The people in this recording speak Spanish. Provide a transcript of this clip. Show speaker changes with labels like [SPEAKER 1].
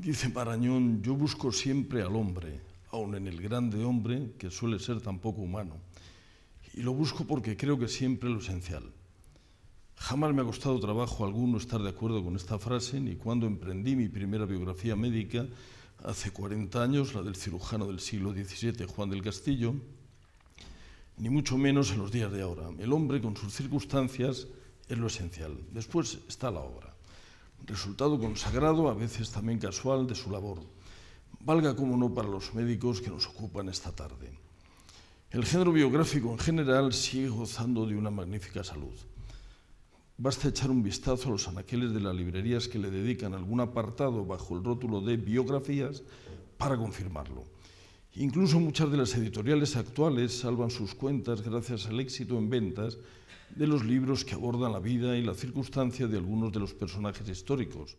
[SPEAKER 1] Dice Marañón, yo busco siempre al hombre, aun en el grande hombre que suele ser tan poco humano. Y lo busco porque creo que siempre lo esencial. Jamás me ha costado trabajo alguno estar de acuerdo con esta frase, ni cuando emprendí mi primera biografía médica, hace 40 años, la del cirujano del siglo XVII, Juan del Castillo, ni mucho menos en los días de ahora. El hombre con sus circunstancias es lo esencial. Después está la obra resultado consagrado, a veces también casual, de su labor. Valga como no para los médicos que nos ocupan esta tarde. El género biográfico en general sigue gozando de una magnífica salud. Basta echar un vistazo a los anaqueles de las librerías que le dedican algún apartado bajo el rótulo de biografías para confirmarlo. Incluso muchas de las editoriales actuales salvan sus cuentas gracias al éxito en ventas de los libros que abordan la vida y la circunstancia de algunos de los personajes históricos.